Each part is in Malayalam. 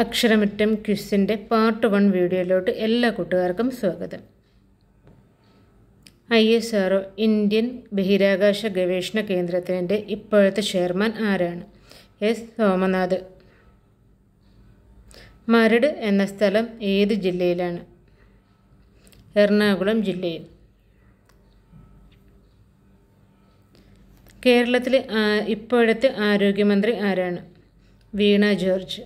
അക്ഷരമറ്റം ക്വിസിൻ്റെ പാർട്ട് വൺ വീഡിയോയിലോട്ട് എല്ലാ കൂട്ടുകാർക്കും സ്വാഗതം ഐ എസ് ആർ ഇന്ത്യൻ ബഹിരാകാശ ഗവേഷണ കേന്ദ്രത്തിൻ്റെ ഇപ്പോഴത്തെ ചെയർമാൻ ആരാണ് എസ് സോമനാഥ് മരട് എന്ന സ്ഥലം ഏത് ജില്ലയിലാണ് എറണാകുളം ജില്ലയിൽ കേരളത്തിലെ ഇപ്പോഴത്തെ ആരോഗ്യമന്ത്രി ആരാണ് വീണ ജോർജ്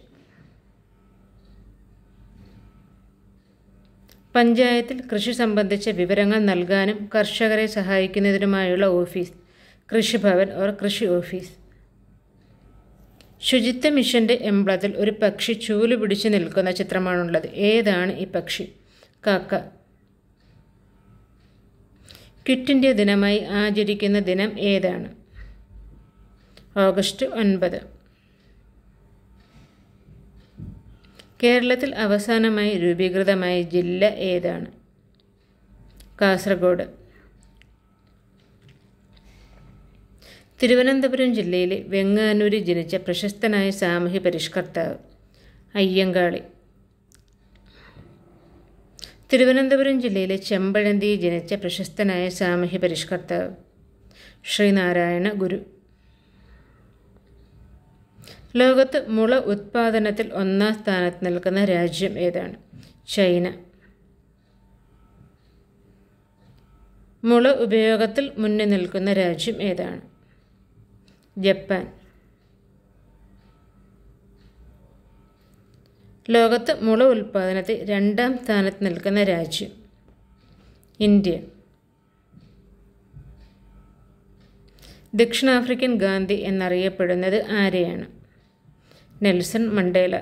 പഞ്ചായത്തിൽ കൃഷി സംബന്ധിച്ച വിവരങ്ങൾ നൽകാനും കർഷകരെ സഹായിക്കുന്നതിനുമായുള്ള ഓഫീസ് കൃഷിഭവൻ ഓർ കൃഷി ഓഫീസ് ശുചിത്വ മിഷൻ്റെ എംബ്ലത്തിൽ ഒരു പക്ഷി ചൂല് പിടിച്ചു നിൽക്കുന്ന ചിത്രമാണുള്ളത് ഏതാണ് ഈ പക്ഷി കാക്ക കിറ്റിൻ്റെ ദിനമായി ആചരിക്കുന്ന ദിനം ഏതാണ് ഓഗസ്റ്റ് ഒൻപത് കേരളത്തിൽ അവസാനമായി രൂപീകൃതമായ ജില്ല ഏതാണ് കാസർഗോഡ് തിരുവനന്തപുരം ജില്ലയിലെ വെങ്ങാനൂരിൽ ജനിച്ച പ്രശസ്തനായ സാമൂഹ്യ പരിഷ്കർത്താവ് അയ്യങ്കാളി തിരുവനന്തപുരം ജില്ലയിലെ ചെമ്പഴന്തിയിൽ ജനിച്ച പ്രശസ്തനായ സാമൂഹ്യ പരിഷ്കർത്താവ് ശ്രീനാരായണ ഗുരു ലോകത്ത് മുള ഉത്പാദനത്തിൽ ഒന്നാം സ്ഥാനത്ത് നിൽക്കുന്ന രാജ്യം ഏതാണ് ചൈന മുള ഉപയോഗത്തിൽ മുന്നിൽ നിൽക്കുന്ന രാജ്യം ഏതാണ് ജപ്പാൻ ലോകത്ത് മുള ഉൽപ്പാദനത്തിൽ രണ്ടാം സ്ഥാനത്ത് നിൽക്കുന്ന രാജ്യം ഇന്ത്യ ദക്ഷിണാഫ്രിക്കൻ ഗാന്ധി എന്നറിയപ്പെടുന്നത് ആരെയാണ് നെൽസൺ മണ്ടേല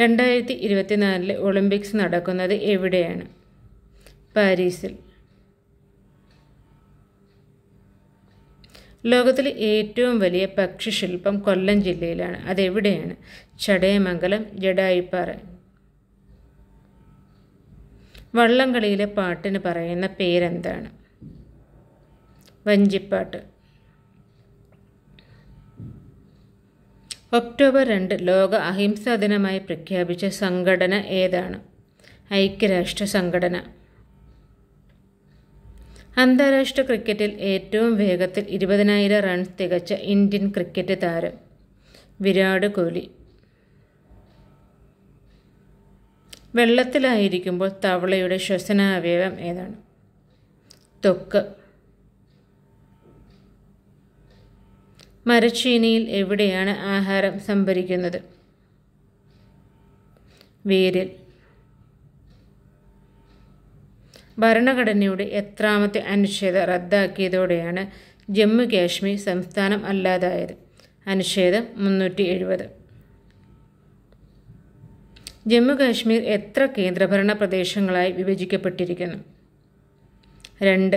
രണ്ടായിരത്തി ഇരുപത്തിനാലിലെ ഒളിമ്പിക്സ് നടക്കുന്നത് എവിടെയാണ് പാരീസിൽ ലോകത്തിലെ ഏറ്റവും വലിയ പക്ഷിശില്പം കൊല്ലം ജില്ലയിലാണ് അതെവിടെയാണ് ചടയമംഗലം ജഡായിപ്പാറ വള്ളംകളിയിലെ പാട്ടിന് പറയുന്ന പേരെന്താണ് വഞ്ചിപ്പാട്ട് ഒക്ടോബർ രണ്ട് ലോക അഹിംസാ ദിനമായി പ്രഖ്യാപിച്ച സംഘടന ഏതാണ് ഐക്യരാഷ്ട്ര സംഘടന അന്താരാഷ്ട്ര ക്രിക്കറ്റിൽ ഏറ്റവും വേഗത്തിൽ ഇരുപതിനായിരം റൺസ് തികച്ച ഇന്ത്യൻ ക്രിക്കറ്റ് താരം വിരാട് കോഹ്ലി വെള്ളത്തിലായിരിക്കുമ്പോൾ തവളയുടെ ശ്വസനാവയവം ഏതാണ് തൊക്ക് മരച്ചീനിയിൽ എവിടെയാണ് ആഹാരം സംഭരിക്കുന്നത് വേരിൽ ഭരണഘടനയുടെ എത്രാമത്തെ അനുച്ഛേദം റദ്ദാക്കിയതോടെയാണ് ജമ്മു കാശ്മീർ സംസ്ഥാനം അല്ലാതായത് അനുച്ഛേദം മുന്നൂറ്റി എഴുപത് കാശ്മീർ എത്ര കേന്ദ്രഭരണ പ്രദേശങ്ങളായി വിഭജിക്കപ്പെട്ടിരിക്കുന്നു രണ്ട്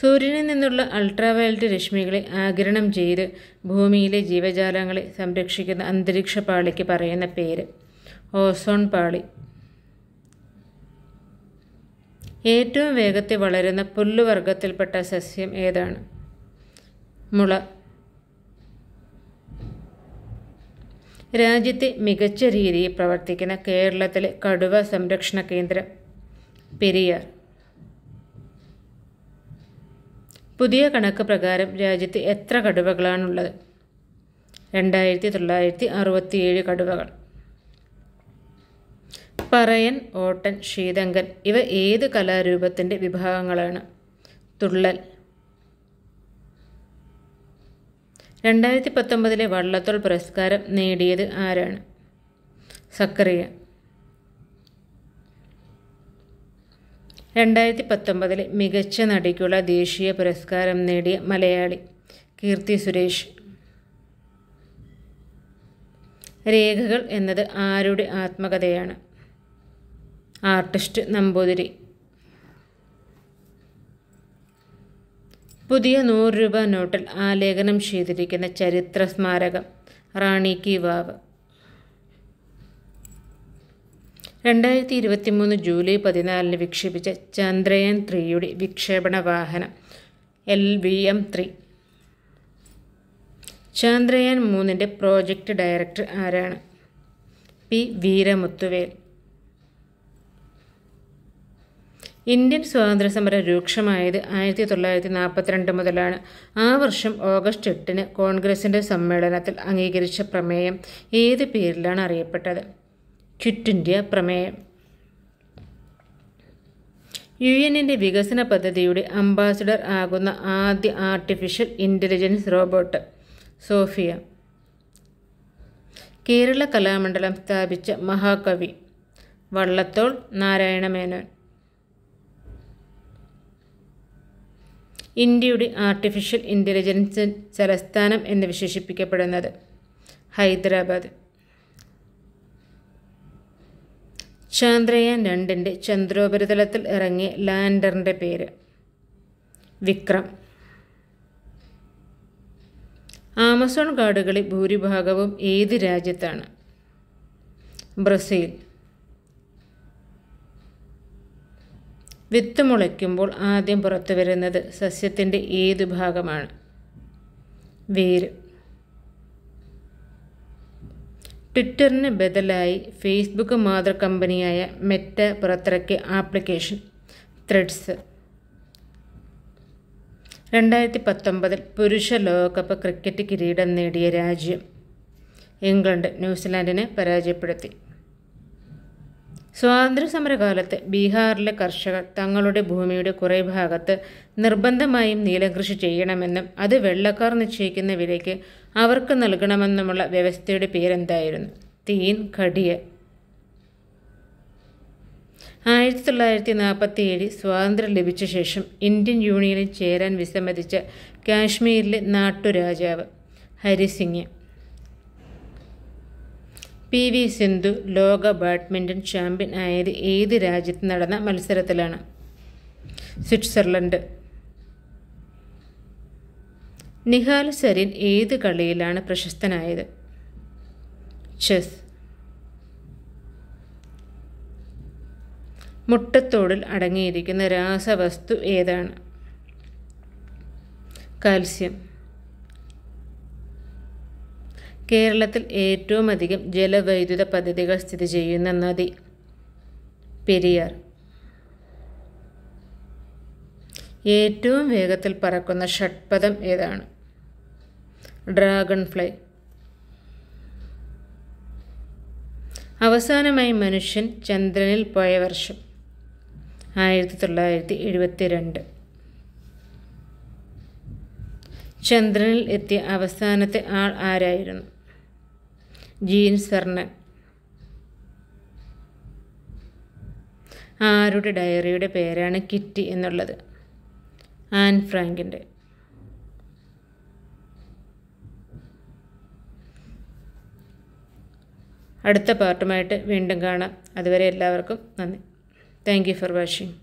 സൂര്യനിൽ നിന്നുള്ള അൾട്രാവയലറ്റ് രശ്മികളെ ആഗിരണം ചെയ്ത് ഭൂമിയിലെ ജീവജാലങ്ങളെ സംരക്ഷിക്കുന്ന അന്തരീക്ഷ പാളിക്ക് പറയുന്ന പേര് ഓസോൺ പാളി ഏറ്റവും വേഗത്തിൽ വളരുന്ന പുല്ലുവർഗത്തിൽപ്പെട്ട സസ്യം ഏതാണ് മുള രാജ്യത്തെ മികച്ച രീതിയിൽ പ്രവർത്തിക്കുന്ന കേരളത്തിലെ കടുവ സംരക്ഷണ കേന്ദ്രം പെരിയാർ പുതിയ കണക്ക് പ്രകാരം രാജ്യത്ത് എത്ര കടുവകളാണുള്ളത് രണ്ടായിരത്തി തൊള്ളായിരത്തി അറുപത്തിയേഴ് കടുവകൾ പറയൻ ഓട്ടൻ ശീതങ്കൻ ഇവ ഏത് കലാരൂപത്തിൻ്റെ വിഭാഗങ്ങളാണ് തുള്ളൽ രണ്ടായിരത്തി പത്തൊമ്പതിലെ വള്ളത്തോൾ പുരസ്കാരം നേടിയത് ആരാണ് സക്കറിയ രണ്ടായിരത്തി പത്തൊമ്പതിൽ മികച്ച നടിക്കുള്ള ദേശീയ പുരസ്കാരം നേടിയ മലയാളി കീർത്തി സുരേഷ് രേഖകൾ എന്നത് ആരുടെ ആത്മകഥയാണ് ആർട്ടിസ്റ്റ് നമ്പൂതിരി പുതിയ നൂറ് രൂപ നോട്ടിൽ ആലേഖനം ചെയ്തിരിക്കുന്ന ചരിത്ര സ്മാരകം റാണി കി വാവ് രണ്ടായിരത്തി ഇരുപത്തി മൂന്ന് ജൂലൈ പതിനാലിന് വിക്ഷേപിച്ച ചന്ദ്രയാൻ ത്രീയുടെ വിക്ഷേപണ വാഹനം L V M three Chandrayaan മൂന്നിൻ്റെ പ്രോജക്റ്റ് ഡയറക്ടർ ആരാണ് പി വീരമുത്തുവേൽ ഇന്ത്യൻ സമരം രൂക്ഷമായത് ആയിരത്തി തൊള്ളായിരത്തി നാൽപ്പത്തിരണ്ട് മുതലാണ് ആ വർഷം ഓഗസ്റ്റ് എട്ടിന് കോൺഗ്രസിൻ്റെ സമ്മേളനത്തിൽ അംഗീകരിച്ച പ്രമേയം ഏത് പേരിലാണ് അറിയപ്പെട്ടത് ക്വിറ്റ് പ്രമേയം യു എന്നിൻ്റെ വികസന പദ്ധതിയുടെ അംബാസഡർ ആകുന്ന ആദ്യ artificial intelligence robot Sophia Kerala Kalamandalam സ്ഥാപിച്ച മഹാകവി വള്ളത്തോൾ നാരായണമേനോൻ ഇന്ത്യയുടെ ആർട്ടിഫിഷ്യൽ ഇൻ്റലിജൻസ് തലസ്ഥാനം എന്ന് വിശേഷിപ്പിക്കപ്പെടുന്നത് ഹൈദരാബാദ് ചന്ദ്രയാൻ രണ്ടിൻ്റെ ചന്ദ്രോപരിതലത്തിൽ ഇറങ്ങിയ ലാൻഡറിൻ്റെ പേര് വിക്രം ആമസോൺ കാടുകളിൽ ഭൂരിഭാഗവും ഏത് രാജ്യത്താണ് ബ്രസീൽ വിത്ത് മുളയ്ക്കുമ്പോൾ ആദ്യം പുറത്തു വരുന്നത് സസ്യത്തിൻ്റെ ഏത് ഭാഗമാണ് വേര് ട്വിറ്ററിന് ബദലായി ഫേസ്ബുക്ക് മാതൃ കമ്പനിയായ മെറ്റ പുറത്തിറക്കിയ ആപ്ലിക്കേഷൻ ത്രെഡ്സ് രണ്ടായിരത്തി പത്തൊമ്പതിൽ പുരുഷ ലോകകപ്പ് ക്രിക്കറ്റ് കിരീടം നേടിയ രാജ്യം ഇംഗ്ലണ്ട് ന്യൂസിലാൻഡിനെ പരാജയപ്പെടുത്തി സ്വാതന്ത്ര്യസമരകാലത്ത് ബീഹാറിലെ കർഷകർ തങ്ങളുടെ ഭൂമിയുടെ കുറേ ഭാഗത്ത് നിർബന്ധമായും നീലകൃഷി ചെയ്യണമെന്നും അത് വെള്ളക്കാർ നിശ്ചയിക്കുന്ന വിലയ്ക്ക് അവർക്ക് നൽകണമെന്നുമുള്ള വ്യവസ്ഥയുടെ പേരെന്തായിരുന്നു തീൻ ഘടിയ ആയിരത്തി തൊള്ളായിരത്തി നാൽപ്പത്തി ഏഴിൽ സ്വാതന്ത്ര്യം ലഭിച്ച ശേഷം ഇന്ത്യൻ യൂണിയനിൽ ചേരാൻ വിസമ്മതിച്ച കാശ്മീരിലെ നാട്ടുരാജാവ് ഹരിസിംഗ് പി വി സിന്ധു ലോക ബാഡ്മിൻ്റൺ ചാമ്പ്യൻ ആയത് ഏത് രാജ്യത്ത് നടന്ന മത്സരത്തിലാണ് സ്വിറ്റ്സർലൻഡ് നിഹാൽ സരിൻ ഏത് കളിയിലാണ് പ്രശസ്തനായത് ചെസ് മുട്ടത്തോടിൽ അടങ്ങിയിരിക്കുന്ന രാസവസ്തു ഏതാണ് കാൽസ്യം കേരളത്തിൽ ഏറ്റവും അധികം ജലവൈദ്യുത പദ്ധതികൾ സ്ഥിതി ചെയ്യുന്ന നദി പെരിയാർ ഏറ്റവും വേഗത്തിൽ പറക്കുന്ന ഷഡ്പദം ഏതാണ് ഡ്രാഗൺ ഫ്ലൈ അവസാനമായി മനുഷ്യൻ ചന്ദ്രനിൽ പോയ വർഷം ആയിരത്തി തൊള്ളായിരത്തി എഴുപത്തി രണ്ട് ചന്ദ്രനിൽ എത്തിയ അവസാനത്തെ ആൾ ആരായിരുന്നു ജീൻസ് ജീൻസ്വർണ്ണൻ ആരുടെ ഡയറിയുടെ പേരാണ് കിറ്റി എന്നുള്ളത് ആൻ ഫ്രാങ്കിൻ്റെ അടുത്ത പാർട്ടുമായിട്ട് വീണ്ടും കാണാം അതുവരെ എല്ലാവർക്കും നന്ദി താങ്ക് യു ഫോർ വാച്ചിങ്